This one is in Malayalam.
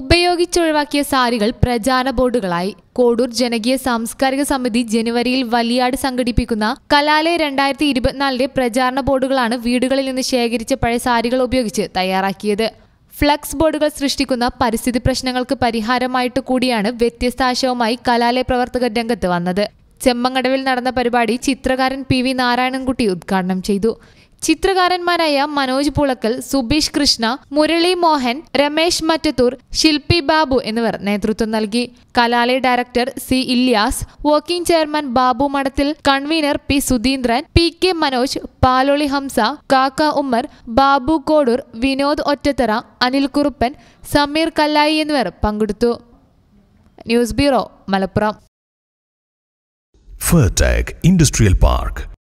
ഉപയോഗിച്ചൊഴിവാക്കിയ സാരികൾ പ്രചാരണ ബോർഡുകളായി കോടൂർ ജനകീയ സാംസ്കാരിക സമിതി ജനുവരിയിൽ വലിയാട് സംഘടിപ്പിക്കുന്ന കലാലയ രണ്ടായിരത്തി ഇരുപത്തിനാലിലെ പ്രചാരണ ബോർഡുകളാണ് വീടുകളിൽ നിന്ന് ശേഖരിച്ച പഴയ സാരികൾ ഉപയോഗിച്ച് തയ്യാറാക്കിയത് ഫ്ലക്സ് ബോർഡുകൾ സൃഷ്ടിക്കുന്ന പരിസ്ഥിതി പ്രശ്നങ്ങൾക്ക് പരിഹാരമായിട്ട് കൂടിയാണ് വ്യത്യസ്ത ആശയവുമായി കലാലയ പ്രവർത്തകർ രംഗത്ത് വന്നത് ചെമ്മങ്ങടവിൽ നടന്ന പരിപാടി ചിത്രകാരൻ പി വി നാരായണൻകുട്ടി ഉദ്ഘാടനം ചെയ്തു ചിത്രകാരന്മാരായ മനോജ് പുളക്കൽ സുബീഷ് കൃഷ്ണ മുരളി മോഹൻ രമേശ് മറ്റത്തൂർ ശില്പി ബാബു എന്നിവർ നേതൃത്വം നൽകി കലാലയ director C Ilyas working chairman Babu Madathil convener P Sudheendran P K Manoj Paloli Hamza Kakka Ummer Babu Kodur Vinod ഒറ്റത്തറ Anil Kuruppan Sameer Kallayi എന്നിവർ പങ്കെടുത്തു ന്യൂസ് ബ്യൂറോ മലപ്പുറം ഫെർടാക് ഇൻഡസ്ട്രിയൽ പാർക്ക്